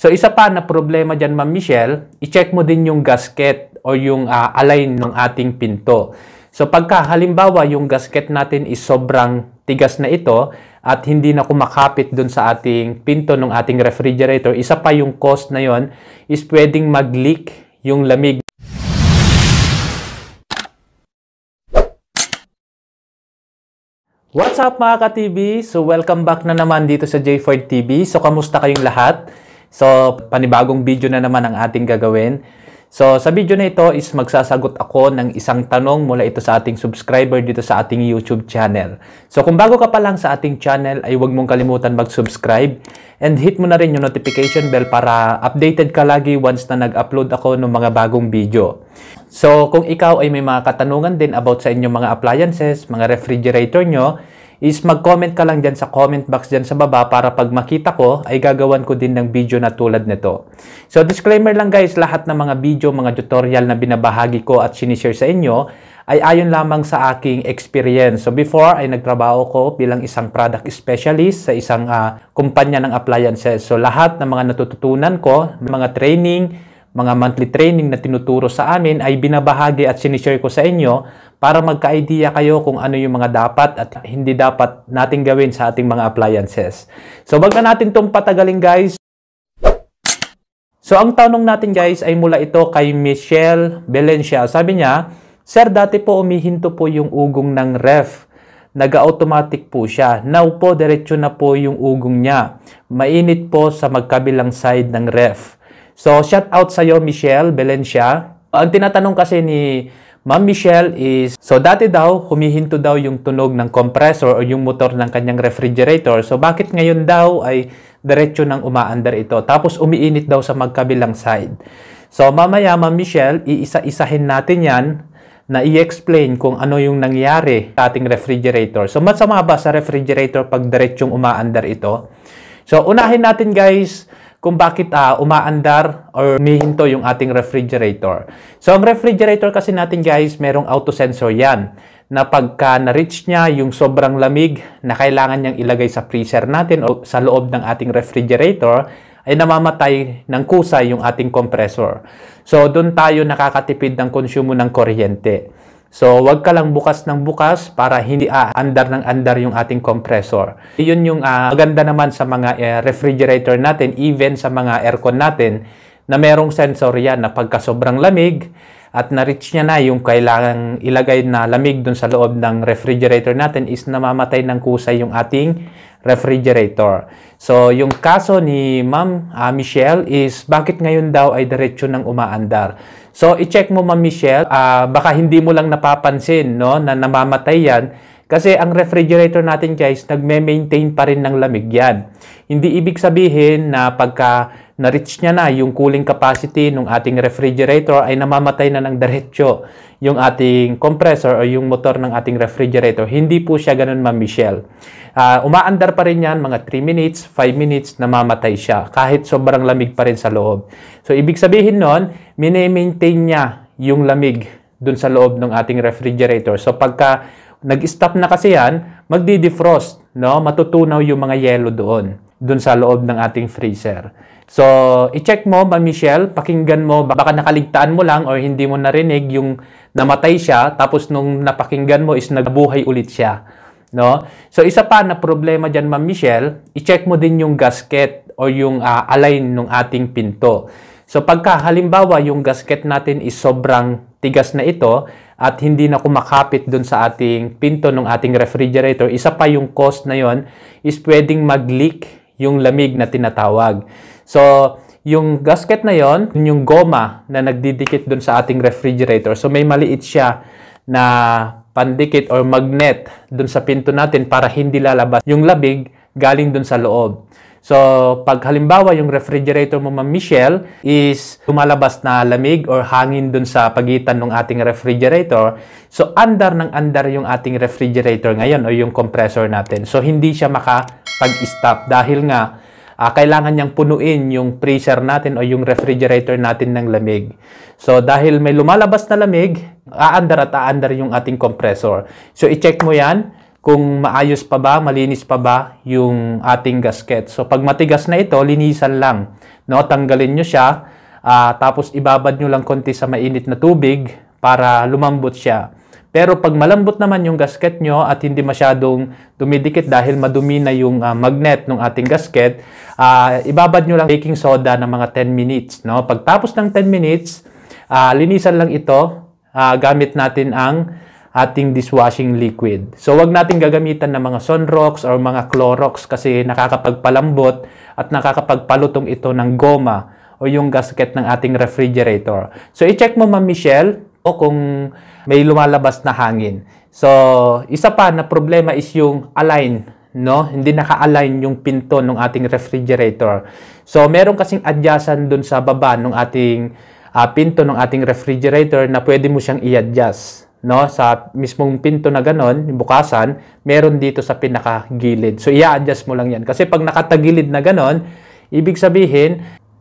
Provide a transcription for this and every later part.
So isa pa na problema dyan, Ma'am Michelle, i-check mo din yung gasket o yung uh, align ng ating pinto. So pagka halimbawa yung gasket natin is sobrang tigas na ito at hindi na kumakapit dun sa ating pinto ng ating refrigerator, isa pa yung cost na yon is pwedeng mag-leak yung lamig. What's up mga ka-TV? So welcome back na naman dito sa J4 TV. So kamusta kayong lahat? So, panibagong video na naman ang ating gagawin. So, sa video na ito is magsasagot ako ng isang tanong mula ito sa ating subscriber dito sa ating YouTube channel. So, kung bago ka pa lang sa ating channel ay huwag mong kalimutan mag-subscribe and hit mo na rin yung notification bell para updated ka lagi once na nag-upload ako ng mga bagong video. So, kung ikaw ay may mga katanungan din about sa inyong mga appliances, mga refrigerator nyo, is mag-comment ka lang dyan sa comment box dyan sa baba para pag makita ko ay gagawan ko din ng video na tulad nito. So disclaimer lang guys, lahat ng mga video, mga tutorial na binabahagi ko at sinishare sa inyo ay ayon lamang sa aking experience. So before ay nagtrabaho ko bilang isang product specialist sa isang uh, kumpanya ng appliances. So lahat ng mga natututunan ko, mga training, mga monthly training na tinuturo sa amin ay binabahagi at sinishare ko sa inyo para magka-idea kayo kung ano yung mga dapat at hindi dapat nating gawin sa ating mga appliances. So, wag na natin itong patagalin guys. So, ang tanong natin guys ay mula ito kay Michelle Valencia. Sabi niya, Sir, dati po umihinto po yung ugong ng ref. nag automatic po siya. Now po, diretso na po yung ugong niya. Mainit po sa magkabilang side ng ref. So, shout out sa iyo Michelle Valencia. Ang tinatanong kasi ni Ma'am Michelle is, so dati daw, humihinto daw yung tunog ng compressor o yung motor ng kanyang refrigerator. So bakit ngayon daw ay diretso nang umaandar ito? Tapos umiinit daw sa magkabilang side. So mamaya, Ma'am Michelle, iisa-isahin natin yan na i-explain kung ano yung nangyari sa ating refrigerator. So, masama ba sa refrigerator pag diretsyong umaandar ito? So, unahin natin guys kung bakit uh, umaandar or mihinto yung ating refrigerator. So, ang refrigerator kasi natin guys, merong auto sensor yan na pagka na-reach niya yung sobrang lamig na kailangan niyang ilagay sa freezer natin o sa loob ng ating refrigerator, ay namamatay ng kusa yung ating compressor. So, doon tayo nakakatipid ng konsumo ng kuryente. So, wag ka lang bukas ng bukas para hindi aandar ah, ng andar yung ating compressor. Yun yung ah, maganda naman sa mga eh, refrigerator natin, even sa mga aircon natin, na merong sensor yan na pagka sobrang lamig, at na-reach niya na yung kailangang ilagay na lamig dun sa loob ng refrigerator natin is namamatay ng kusay yung ating refrigerator. So, yung kaso ni Ma'am uh, Michelle is bakit ngayon daw ay diretsyo ng umaandar. So, i-check mo Ma'am Michelle, uh, baka hindi mo lang napapansin no, na namamatay yan kasi ang refrigerator natin guys, nagme-maintain pa rin ng lamig yan. Hindi ibig sabihin na pagka na-reach niya na yung cooling capacity ng ating refrigerator ay namamatay na ng diretsyo yung ating compressor o yung motor ng ating refrigerator. Hindi po siya ganun ma Michelle. Uh, umaandar pa rin yan mga 3 minutes, 5 minutes namamatay siya kahit sobrang lamig pa rin sa loob. So ibig sabihin nun, mini-maintain niya yung lamig dun sa loob ng ating refrigerator. So pagka nag-stop na kasi yan, magdi-defrost, no? Matutunaw yung mga yelo doon, doon sa loob ng ating freezer. So, i-check mo, Ma Michelle, pakinggan mo, baka nakaligtaan mo lang or hindi mo narinig yung namatay siya, tapos nung napakinggan mo is nabuhay ulit siya. No? So, isa pa na problema dyan, Ma Michelle, i-check mo din yung gasket o yung uh, align ng ating pinto. So, pagka halimbawa yung gasket natin is sobrang tigas na ito at hindi na kumakapit doon sa ating pinto ng ating refrigerator, isa pa yung cost na yon is pwedeng mag-leak yung lamig na tinatawag. So, yung gasket na yon, yung goma na nagdidikit doon sa ating refrigerator. So, may maliit siya na pandikit or magnet doon sa pinto natin para hindi lalabas yung labig galing doon sa loob. So, pag halimbawa yung refrigerator mo, Ma'am Michelle, is lumalabas na lamig or hangin dun sa pagitan ng ating refrigerator, so under ng under yung ating refrigerator ngayon o yung compressor natin. So, hindi siya makapag-stop dahil nga uh, kailangan niyang punuin yung freezer natin o yung refrigerator natin ng lamig. So, dahil may lumalabas na lamig, aandar at aandar yung ating compressor. So, i-check mo yan kung maayos pa ba, malinis pa ba yung ating gasket. So pag matigas na ito, linisan lang. No, tanggalin nyo siya, uh, tapos ibabad nyo lang konti sa mainit na tubig para lumambot siya. Pero pag malambot naman yung gasket nyo at hindi masyadong dumidikit dahil madumi na yung uh, magnet ng ating gasket, uh, ibabad nyo lang baking soda ng mga 10 minutes. No? Pagtapos ng 10 minutes, uh, linisan lang ito uh, gamit natin ang ating dishwashing liquid. So wag natin gagamitan ng mga Sunrox or mga Clorox kasi nakakapagpalambot at nakakapagpalutong ito ng goma o yung gasket ng ating refrigerator. So i-check mo Ma'am Michelle o kung may lumalabas na hangin. So isa pa na problema is yung align no? Hindi naka-align yung pinto ng ating refrigerator. So meron kasing adjacent dun sa baba ng ating uh, pinto ng ating refrigerator na pwede mo siyang i-adjust no sa mismong pinto na ganon, yung bukasan, meron dito sa pinakagilid. So i-adjust mo lang yan. Kasi pag nakatagilid na ganon, ibig sabihin,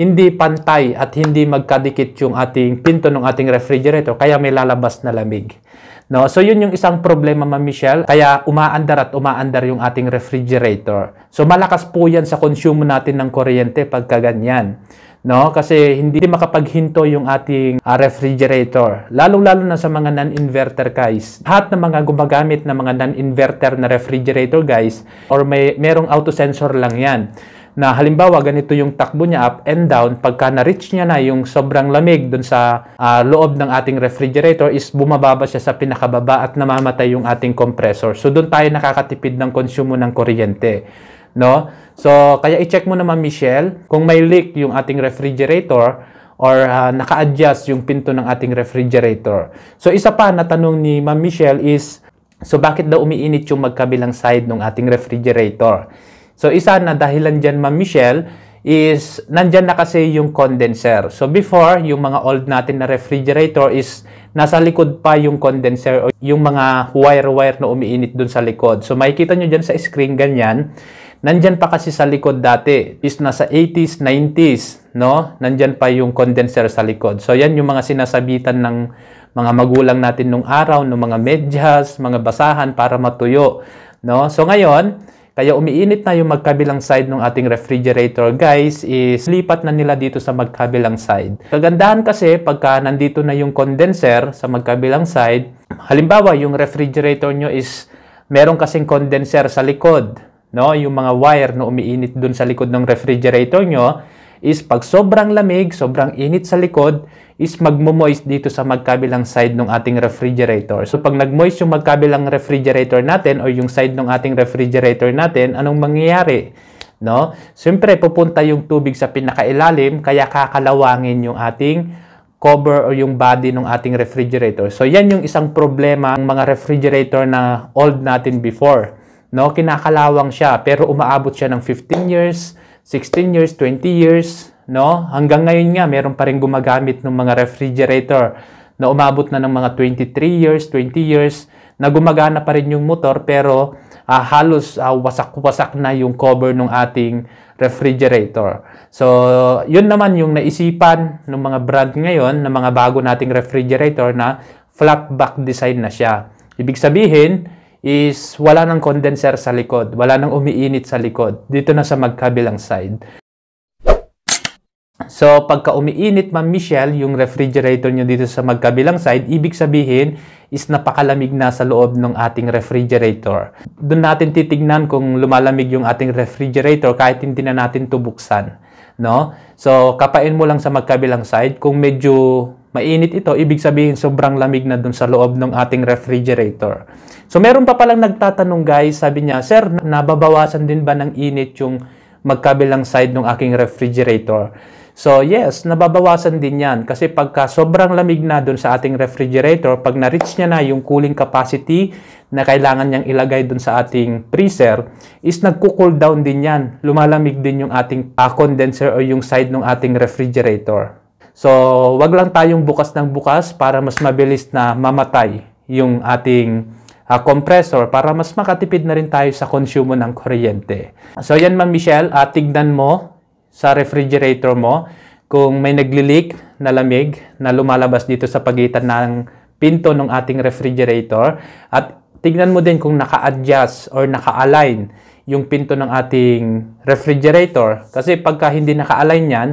hindi pantay at hindi magkadikit yung ating pinto ng ating refrigerator kaya may lalabas na lamig. No? So yun yung isang problema ma Michelle kaya umaandar at umaandar yung ating refrigerator. So malakas po yan sa consume natin ng kuryente pagka ganyan no? Kasi hindi makapaghinto yung ating uh, refrigerator. Lalo-lalo na sa mga non-inverter guys. Lahat ng mga gumagamit ng mga non-inverter na refrigerator guys or may merong auto sensor lang 'yan. Na halimbawa ganito yung takbo niya up and down pagka na-reach niya na yung sobrang lamig doon sa uh, loob ng ating refrigerator is bumababa siya sa pinakababa at namamatay yung ating compressor. So doon tayo nakakatipid ng konsumo ng kuryente, no? So, kaya i-check mo naman, Michelle, kung may leak yung ating refrigerator or uh, naka-adjust yung pinto ng ating refrigerator. So, isa pa na tanong ni Ma'am Michelle is, so bakit daw umiinit yung magkabilang side ng ating refrigerator? So, isa na dahilan dyan, Ma'am Michelle, is nandyan na kasi yung condenser. So before, yung mga old natin na refrigerator is nasa likod pa yung condenser o yung mga wire-wire na umiinit dun sa likod. So makikita nyo dyan sa screen ganyan. Nandyan pa kasi sa likod dati, is nasa 80s, 90s, no? Nandyan pa yung condenser sa likod. So yan yung mga sinasabitan ng mga magulang natin nung araw, nung mga medyas, mga basahan para matuyo, no? So ngayon, kaya umiinit na yung magkabilang side ng ating refrigerator, guys, is lipat na nila dito sa magkabilang side. Kagandahan kasi pagka nandito na yung condenser sa magkabilang side, halimbawa yung refrigerator nyo is meron kasing condenser sa likod, no? Yung mga wire na umiinit doon sa likod ng refrigerator nyo is pag sobrang lamig, sobrang init sa likod, is magmo-moist dito sa magkabilang side ng ating refrigerator. So pag nag-moist yung magkabilang refrigerator natin or yung side ng ating refrigerator natin, anong mangyayari? No? Siyempre, pupunta yung tubig sa pinakailalim, kaya kakalawangin yung ating cover or yung body ng ating refrigerator. So yan yung isang problema ng mga refrigerator na old natin before. No, kinakalawang siya pero umaabot siya ng 15 years, 16 years, 20 years, no? Hanggang ngayon nga meron pa rin gumagamit ng mga refrigerator na umabot na ng mga 23 years, 20 years na gumagana pa rin yung motor pero uh, halos uh, wasak-wasak na yung cover ng ating refrigerator. So, yun naman yung naisipan ng mga brand ngayon ng mga bago nating refrigerator na flat back design na siya. Ibig sabihin, is wala ng condenser sa likod, wala ng umiinit sa likod, dito na sa magkabilang side. So, pagka umiinit, Ma'am Michelle, yung refrigerator nyo dito sa magkabilang side, ibig sabihin is napakalamig na sa loob ng ating refrigerator. Doon natin titignan kung lumalamig yung ating refrigerator kahit hindi na natin tubuksan. No? So, kapain mo lang sa magkabilang side. Kung medyo mainit ito, ibig sabihin sobrang lamig na doon sa loob ng ating refrigerator. So meron pa palang nagtatanong guys, sabi niya, Sir, nababawasan din ba ng init yung magkabilang side ng aking refrigerator? So yes, nababawasan din yan kasi pagka sobrang lamig na dun sa ating refrigerator, pag na-reach niya na yung cooling capacity na kailangan niyang ilagay dun sa ating freezer, is nagko-cool down din yan. Lumalamig din yung ating uh, condenser o yung side ng ating refrigerator. So wag lang tayong bukas ng bukas para mas mabilis na mamatay yung ating uh, compressor para mas makatipid na rin tayo sa konsumo ng kuryente. So yan Ma'am Michelle, uh, tignan mo sa refrigerator mo kung may nagli-leak na lamig na lumalabas dito sa pagitan ng pinto ng ating refrigerator at tignan mo din kung naka-adjust or naka-align yung pinto ng ating refrigerator kasi pagka hindi naka-align yan,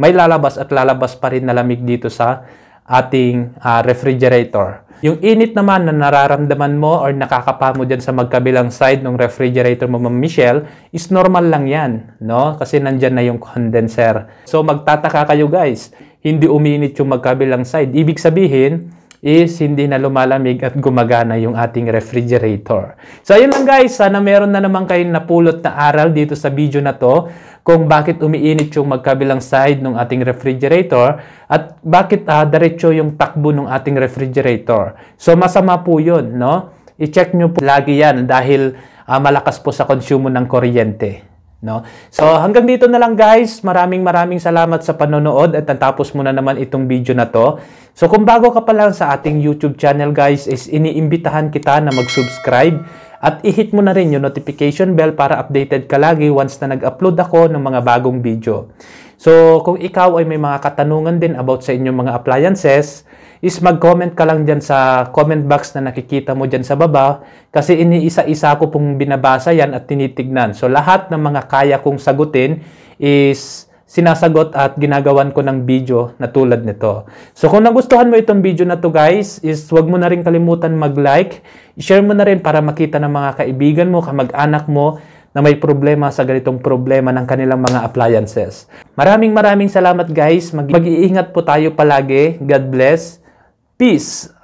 may lalabas at lalabas pa rin na lamig dito sa ating uh, refrigerator. Yung init naman na nararamdaman mo or nakakapa mo dyan sa magkabilang side ng refrigerator mo, Ma'am Michelle, is normal lang yan, no? Kasi nandyan na yung condenser. So, magtataka kayo guys, hindi uminit yung magkabilang side. Ibig sabihin, is hindi na lumalamig at gumagana yung ating refrigerator. So ayun lang guys, sana meron na naman kayong napulot na aral dito sa video na to kung bakit umiinit yung magkabilang side ng ating refrigerator at bakit uh, diretso yung takbo ng ating refrigerator. So masama po yun, no? I-check nyo po lagi yan dahil uh, malakas po sa konsumo ng kuryente. No? So hanggang dito na lang guys. Maraming maraming salamat sa panonood at natapos muna naman itong video na to. So kung bago ka pa lang sa ating YouTube channel guys is iniimbitahan kita na mag-subscribe at i-hit mo na rin yung notification bell para updated ka lagi once na nag-upload ako ng mga bagong video. So kung ikaw ay may mga katanungan din about sa inyong mga appliances, is mag-comment ka lang dyan sa comment box na nakikita mo dyan sa baba kasi iniisa-isa ko pong binabasa yan at tinitignan. So lahat ng mga kaya kong sagutin is sinasagot at ginagawan ko ng video na tulad nito. So kung nagustuhan mo itong video na to guys, is wag mo na rin kalimutan mag-like, share mo na rin para makita ng mga kaibigan mo, kamag-anak mo na may problema sa ganitong problema ng kanilang mga appliances. Maraming maraming salamat guys. Mag-iingat po tayo palagi. God bless. peace